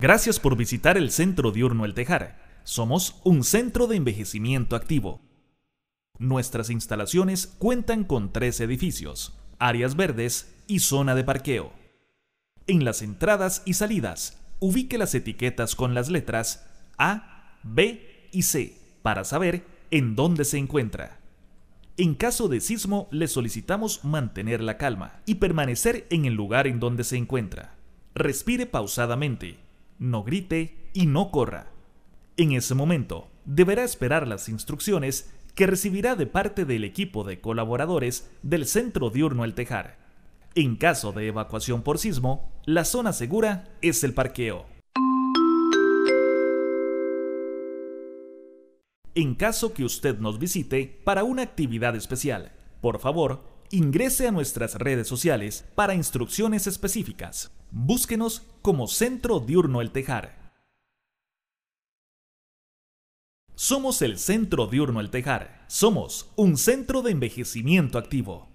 Gracias por visitar el Centro Diurno El Tejar. Somos un centro de envejecimiento activo. Nuestras instalaciones cuentan con tres edificios, áreas verdes y zona de parqueo. En las entradas y salidas, ubique las etiquetas con las letras A, B y C para saber en dónde se encuentra. En caso de sismo, le solicitamos mantener la calma y permanecer en el lugar en donde se encuentra. Respire pausadamente no grite y no corra. En ese momento, deberá esperar las instrucciones que recibirá de parte del equipo de colaboradores del Centro Diurno El Tejar. En caso de evacuación por sismo, la zona segura es el parqueo. En caso que usted nos visite para una actividad especial, por favor, ingrese a nuestras redes sociales para instrucciones específicas. Búsquenos como Centro Diurno El Tejar. Somos el Centro Diurno El Tejar. Somos un centro de envejecimiento activo.